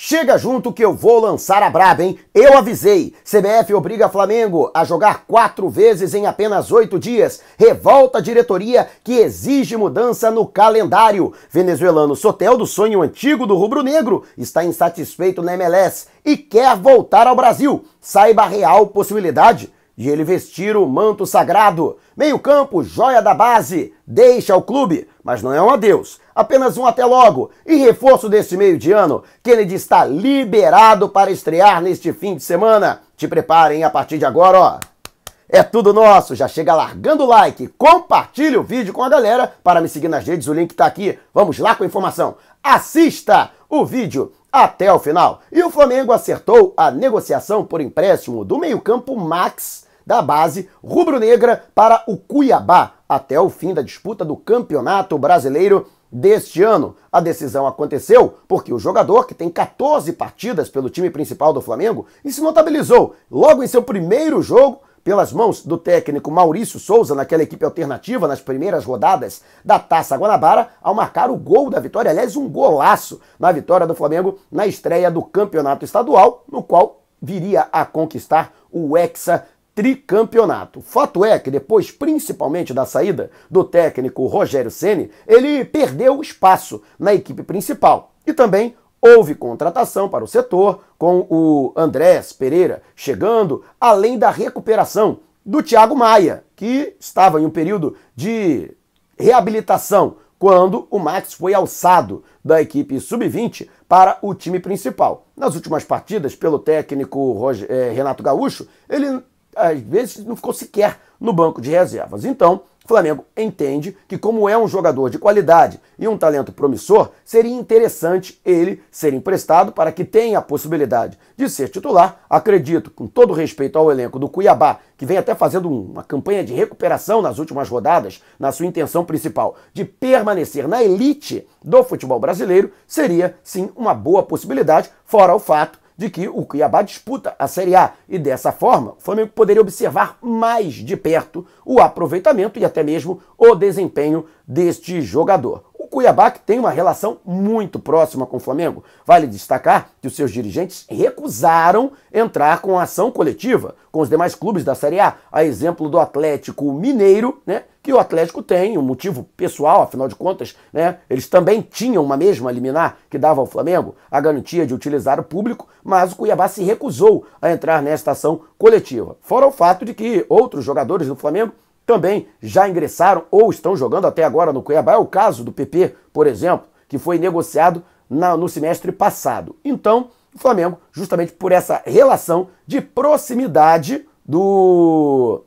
Chega junto que eu vou lançar a braba, hein? Eu avisei. CBF obriga Flamengo a jogar quatro vezes em apenas oito dias. Revolta a diretoria que exige mudança no calendário. Venezuelano Sotel, do sonho antigo do rubro-negro, está insatisfeito na MLS e quer voltar ao Brasil. Saiba a real possibilidade de ele vestir o manto sagrado. Meio campo, joia da base, deixa o clube mas não é um adeus, apenas um até logo. E reforço deste meio de ano, Kennedy está liberado para estrear neste fim de semana. Te preparem a partir de agora, ó. É tudo nosso, já chega largando o like, compartilhe o vídeo com a galera para me seguir nas redes, o link está aqui. Vamos lá com a informação. Assista o vídeo até o final. E o Flamengo acertou a negociação por empréstimo do meio-campo Max da base rubro-negra para o Cuiabá até o fim da disputa do Campeonato Brasileiro deste ano. A decisão aconteceu porque o jogador, que tem 14 partidas pelo time principal do Flamengo, e se notabilizou logo em seu primeiro jogo pelas mãos do técnico Maurício Souza naquela equipe alternativa nas primeiras rodadas da Taça Guanabara ao marcar o gol da vitória, aliás, um golaço na vitória do Flamengo na estreia do Campeonato Estadual, no qual viria a conquistar o Hexa tricampeonato. Fato é que depois, principalmente da saída do técnico Rogério Ceni, ele perdeu espaço na equipe principal e também houve contratação para o setor com o Andrés Pereira chegando, além da recuperação do Thiago Maia, que estava em um período de reabilitação quando o Max foi alçado da equipe sub-20 para o time principal. Nas últimas partidas, pelo técnico eh, Renato Gaúcho, ele às vezes não ficou sequer no banco de reservas. Então, Flamengo entende que, como é um jogador de qualidade e um talento promissor, seria interessante ele ser emprestado para que tenha a possibilidade de ser titular. Acredito, com todo respeito ao elenco do Cuiabá, que vem até fazendo uma campanha de recuperação nas últimas rodadas, na sua intenção principal de permanecer na elite do futebol brasileiro, seria sim uma boa possibilidade, fora o fato de que o Cuiabá disputa a Série A e dessa forma o Flamengo poderia observar mais de perto o aproveitamento e até mesmo o desempenho deste jogador. Cuiabá que tem uma relação muito próxima com o Flamengo. Vale destacar que os seus dirigentes recusaram entrar com a ação coletiva com os demais clubes da Série A, a exemplo do Atlético Mineiro, né? Que o Atlético tem um motivo pessoal, afinal de contas, né? Eles também tinham uma mesma liminar que dava ao Flamengo a garantia de utilizar o público, mas o Cuiabá se recusou a entrar nesta ação coletiva. Fora o fato de que outros jogadores do Flamengo também já ingressaram ou estão jogando até agora no Cuiabá. É o caso do PP, por exemplo, que foi negociado na, no semestre passado. Então, o Flamengo, justamente por essa relação de proximidade do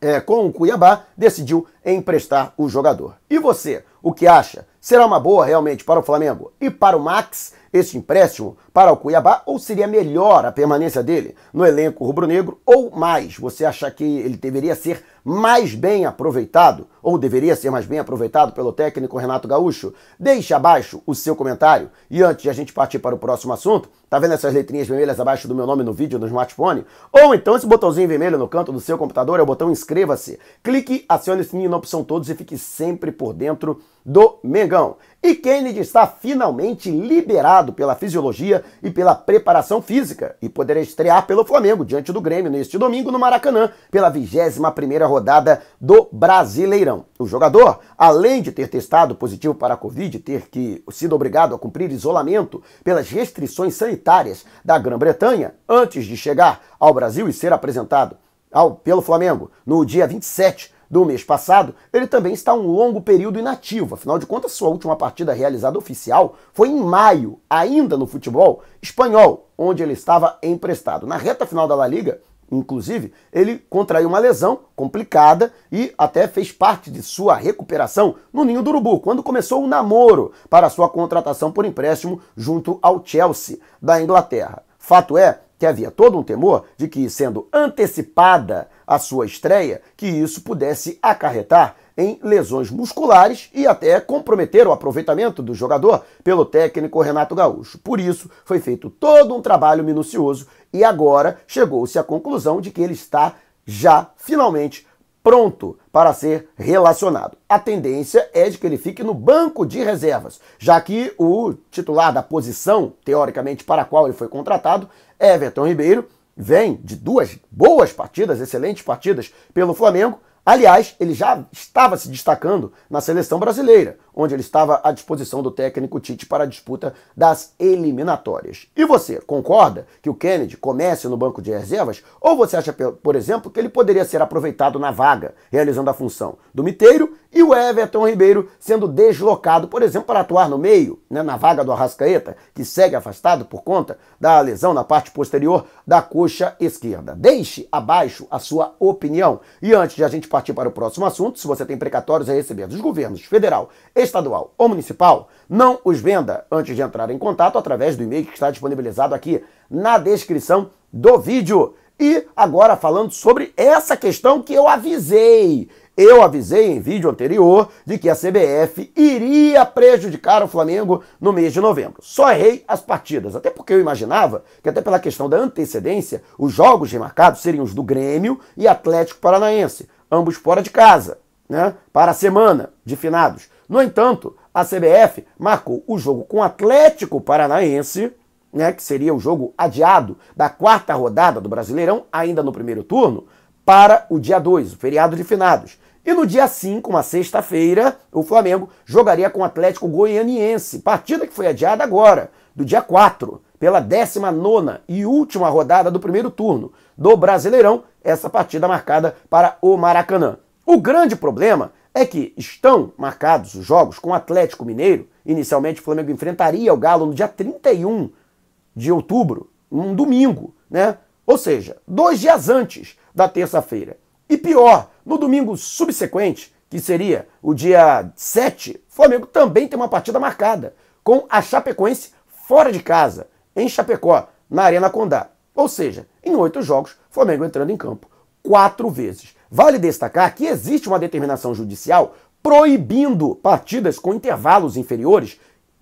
é, com o Cuiabá, decidiu emprestar o jogador. E você, o que acha? Será uma boa realmente para o Flamengo e para o Max? este empréstimo para o Cuiabá ou seria melhor a permanência dele no elenco rubro-negro ou mais? Você acha que ele deveria ser mais bem aproveitado ou deveria ser mais bem aproveitado pelo técnico Renato Gaúcho? Deixe abaixo o seu comentário e antes de a gente partir para o próximo assunto, tá vendo essas letrinhas vermelhas abaixo do meu nome no vídeo no smartphone? Ou então esse botãozinho vermelho no canto do seu computador é o botão inscreva-se. Clique, acione o sininho na opção todos e fique sempre por dentro do Mengão. E Kennedy está finalmente liberado pela fisiologia e pela preparação física e poderá estrear pelo Flamengo diante do Grêmio neste domingo no Maracanã pela 21ª rodada do Brasileirão. O jogador, além de ter testado positivo para a Covid, ter que sido obrigado a cumprir isolamento pelas restrições sanitárias da Grã-Bretanha antes de chegar ao Brasil e ser apresentado ao, pelo Flamengo no dia 27 do mês passado, ele também está um longo período inativo. Afinal de contas, sua última partida realizada oficial foi em maio, ainda no futebol espanhol, onde ele estava emprestado. Na reta final da La Liga, inclusive, ele contraiu uma lesão complicada e até fez parte de sua recuperação no Ninho do Urubu, quando começou o namoro para sua contratação por empréstimo junto ao Chelsea da Inglaterra. Fato é que havia todo um temor de que, sendo antecipada a sua estreia, que isso pudesse acarretar em lesões musculares e até comprometer o aproveitamento do jogador pelo técnico Renato Gaúcho. Por isso, foi feito todo um trabalho minucioso e agora chegou-se à conclusão de que ele está já finalmente pronto para ser relacionado. A tendência é de que ele fique no banco de reservas, já que o titular da posição, teoricamente, para a qual ele foi contratado, Everton Ribeiro, vem de duas boas partidas, excelentes partidas pelo Flamengo, Aliás, ele já estava se destacando na seleção brasileira, onde ele estava à disposição do técnico Tite para a disputa das eliminatórias. E você, concorda que o Kennedy comece no banco de reservas? Ou você acha, por exemplo, que ele poderia ser aproveitado na vaga, realizando a função do miteiro e o Everton Ribeiro sendo deslocado, por exemplo, para atuar no meio, né, na vaga do Arrascaeta, que segue afastado por conta da lesão na parte posterior da coxa esquerda? Deixe abaixo a sua opinião. E antes de a gente partir para o próximo assunto. Se você tem precatórios a é receber dos governos federal, estadual ou municipal, não os venda antes de entrar em contato através do e-mail que está disponibilizado aqui na descrição do vídeo. E agora falando sobre essa questão que eu avisei. Eu avisei em vídeo anterior de que a CBF iria prejudicar o Flamengo no mês de novembro. Só errei as partidas, até porque eu imaginava que, até pela questão da antecedência, os jogos remarcados seriam os do Grêmio e Atlético Paranaense ambos fora de casa, né, para a semana de finados. No entanto, a CBF marcou o jogo com o Atlético Paranaense, né, que seria o jogo adiado da quarta rodada do Brasileirão, ainda no primeiro turno, para o dia 2, o feriado de finados. E no dia 5, uma sexta-feira, o Flamengo jogaria com o Atlético Goianiense, partida que foi adiada agora, do dia 4, pela 19 e última rodada do primeiro turno, do Brasileirão, essa partida marcada para o Maracanã. O grande problema é que estão marcados os jogos com o Atlético Mineiro. Inicialmente, o Flamengo enfrentaria o Galo no dia 31 de outubro, um domingo, né? Ou seja, dois dias antes da terça-feira. E pior, no domingo subsequente, que seria o dia 7, o Flamengo também tem uma partida marcada com a Chapecoense fora de casa, em Chapecó, na Arena Condá. Ou seja, em oito jogos, Flamengo entrando em campo quatro vezes. Vale destacar que existe uma determinação judicial proibindo partidas com intervalos inferiores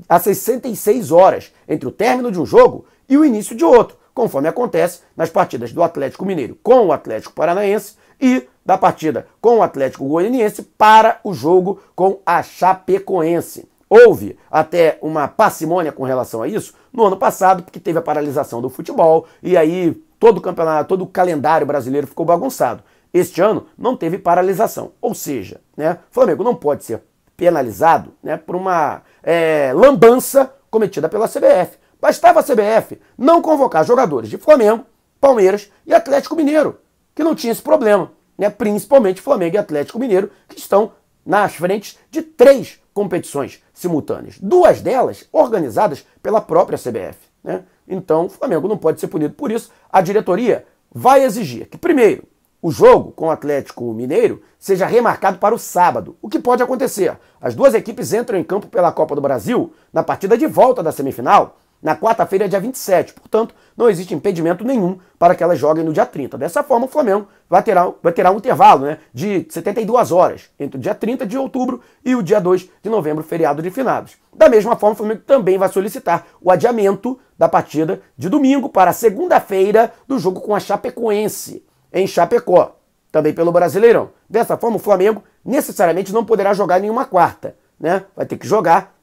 a 66 horas entre o término de um jogo e o início de outro, conforme acontece nas partidas do Atlético Mineiro com o Atlético Paranaense e da partida com o Atlético Goianiense para o jogo com a Chapecoense. Houve até uma parcimônia com relação a isso no ano passado, porque teve a paralisação do futebol e aí todo o campeonato, todo o calendário brasileiro ficou bagunçado. Este ano não teve paralisação, ou seja, né, Flamengo não pode ser penalizado né, por uma é, lambança cometida pela CBF. Bastava a CBF não convocar jogadores de Flamengo, Palmeiras e Atlético Mineiro, que não tinha esse problema, né, principalmente Flamengo e Atlético Mineiro, que estão nas frentes de três competições simultâneas, duas delas organizadas pela própria CBF. Né? Então, o Flamengo não pode ser punido por isso. A diretoria vai exigir que, primeiro, o jogo com o Atlético Mineiro seja remarcado para o sábado, o que pode acontecer. As duas equipes entram em campo pela Copa do Brasil na partida de volta da semifinal na quarta-feira, dia 27. Portanto, não existe impedimento nenhum para que elas joguem no dia 30. Dessa forma, o Flamengo vai ter, vai ter um intervalo né, de 72 horas entre o dia 30 de outubro e o dia 2 de novembro, feriado de finados. Da mesma forma, o Flamengo também vai solicitar o adiamento da partida de domingo para segunda-feira do jogo com a Chapecoense, em Chapecó, também pelo Brasileirão. Dessa forma, o Flamengo necessariamente não poderá jogar nenhuma quarta, né? Vai ter que jogar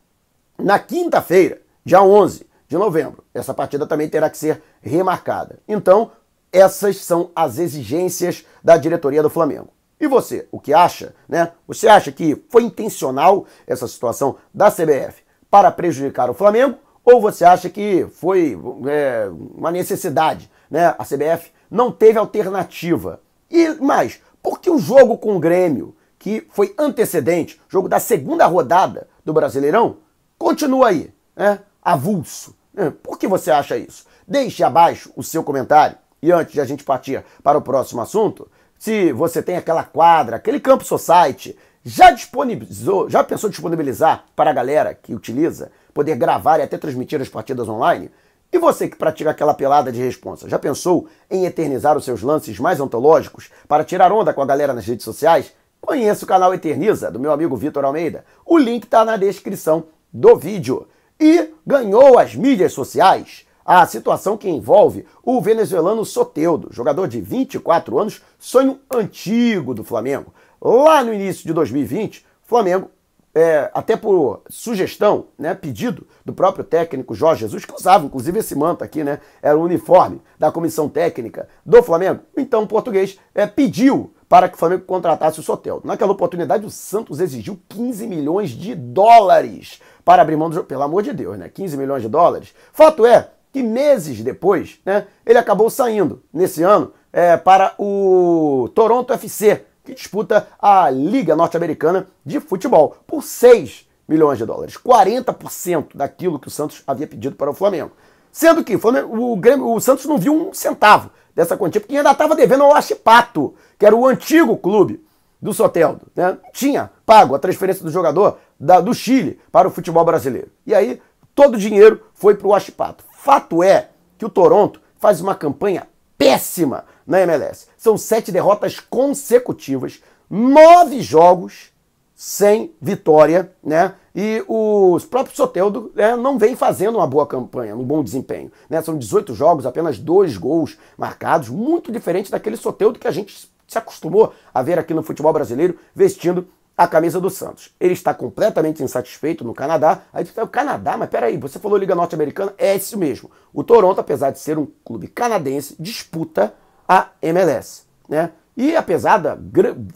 na quinta-feira, dia 11, de novembro. Essa partida também terá que ser remarcada. Então, essas são as exigências da diretoria do Flamengo. E você, o que acha? Né? Você acha que foi intencional essa situação da CBF para prejudicar o Flamengo? Ou você acha que foi é, uma necessidade? Né? A CBF não teve alternativa. E mais, porque o jogo com o Grêmio, que foi antecedente, jogo da segunda rodada do Brasileirão, continua aí, né? avulso. É, por que você acha isso? Deixe abaixo o seu comentário. E antes de a gente partir para o próximo assunto, se você tem aquela quadra, aquele campo society, já disponibilizou, já pensou disponibilizar para a galera que utiliza, poder gravar e até transmitir as partidas online? E você que pratica aquela pelada de responsa, já pensou em eternizar os seus lances mais ontológicos para tirar onda com a galera nas redes sociais? Conheça o canal Eterniza, do meu amigo Vitor Almeida. O link está na descrição do vídeo e ganhou as mídias sociais. A situação que envolve o venezuelano Soteudo, jogador de 24 anos, sonho antigo do Flamengo. Lá no início de 2020, Flamengo, é, até por sugestão, né, pedido do próprio técnico Jorge Jesus, que usava inclusive esse manto aqui, né, era o uniforme da comissão técnica do Flamengo, então o português é, pediu para que o Flamengo contratasse o Soteldo. Naquela oportunidade, o Santos exigiu 15 milhões de dólares para abrir mão do jogo. Pelo amor de Deus, né? 15 milhões de dólares. Fato é que meses depois, né, ele acabou saindo nesse ano é, para o Toronto FC, que disputa a Liga Norte-Americana de Futebol, por 6 milhões de dólares, 40% daquilo que o Santos havia pedido para o Flamengo. Sendo que o, Grêmio, o Santos não viu um centavo dessa quantia, porque ainda estava devendo ao Achipato, que era o antigo clube do Soteldo. Né? Tinha pago a transferência do jogador da, do Chile para o futebol brasileiro. E aí, todo o dinheiro foi para o Ashpato. Fato é que o Toronto faz uma campanha péssima na MLS. São sete derrotas consecutivas, nove jogos sem vitória, né? E o próprio Soteldo né, não vem fazendo uma boa campanha, um bom desempenho. Né? São 18 jogos, apenas dois gols marcados, muito diferente daquele Soteldo que a gente se acostumou a ver aqui no futebol brasileiro, vestindo a camisa do Santos. Ele está completamente insatisfeito no Canadá. Aí você fala, Canadá, mas peraí, você falou Liga Norte-Americana? É isso mesmo. O Toronto, apesar de ser um clube canadense, disputa a MLS, né? E apesar da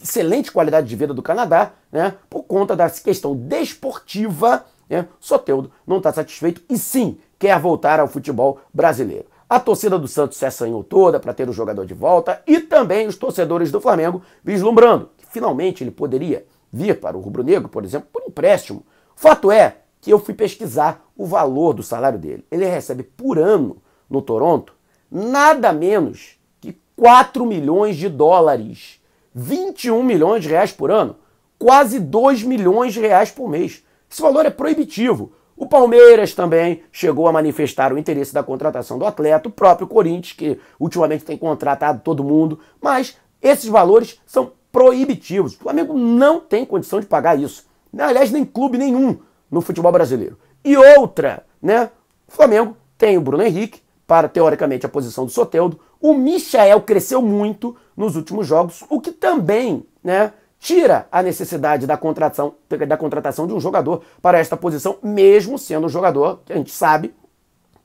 excelente qualidade de vida do Canadá, né, por conta da questão desportiva, né, Soteudo não está satisfeito e sim quer voltar ao futebol brasileiro. A torcida do Santos se assanhou toda para ter o jogador de volta e também os torcedores do Flamengo vislumbrando que finalmente ele poderia vir para o rubro-negro, por exemplo, por empréstimo. Fato é que eu fui pesquisar o valor do salário dele. Ele recebe por ano no Toronto nada menos que 4 milhões de dólares, 21 milhões de reais por ano, quase 2 milhões de reais por mês. Esse valor é proibitivo. O Palmeiras também chegou a manifestar o interesse da contratação do atleta, o próprio Corinthians, que ultimamente tem contratado todo mundo, mas esses valores são proibitivos. O Flamengo não tem condição de pagar isso. Aliás, nem clube nenhum no futebol brasileiro. E outra, né? O Flamengo tem o Bruno Henrique, para teoricamente a posição do Soteldo. O Michael cresceu muito nos últimos jogos, o que também, né? Tira a necessidade da contratação, da contratação de um jogador para esta posição, mesmo sendo um jogador que a gente sabe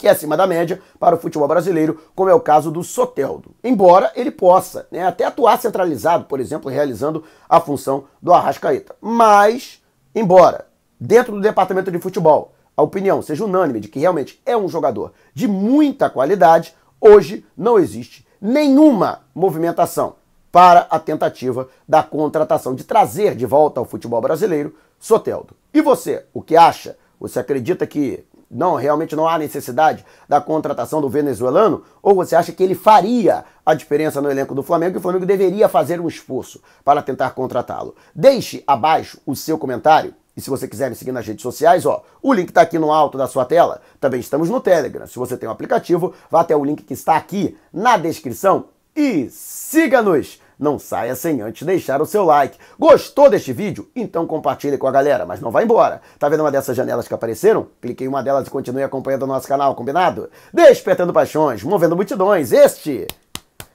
que é acima da média para o futebol brasileiro, como é o caso do Soteldo. Embora ele possa né, até atuar centralizado, por exemplo, realizando a função do Arrascaeta. Mas, embora dentro do departamento de futebol a opinião seja unânime de que realmente é um jogador de muita qualidade, hoje não existe nenhuma movimentação para a tentativa da contratação de trazer de volta ao futebol brasileiro Soteldo. E você, o que acha? Você acredita que não, realmente não há necessidade da contratação do venezuelano? Ou você acha que ele faria a diferença no elenco do Flamengo e o Flamengo deveria fazer um esforço para tentar contratá-lo? Deixe abaixo o seu comentário. E se você quiser me seguir nas redes sociais, ó, o link está aqui no alto da sua tela. Também estamos no Telegram. Se você tem o um aplicativo, vá até o link que está aqui na descrição e siga-nos. Não saia sem antes deixar o seu like. Gostou deste vídeo? Então compartilhe com a galera, mas não vá embora. Tá vendo uma dessas janelas que apareceram? Clique em uma delas e continue acompanhando o nosso canal, combinado? Despertando paixões, movendo multidões, este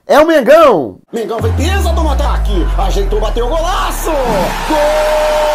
é o Mengão! Mengão vem pesa do ataque, ajeitou, bateu golaço! Gol!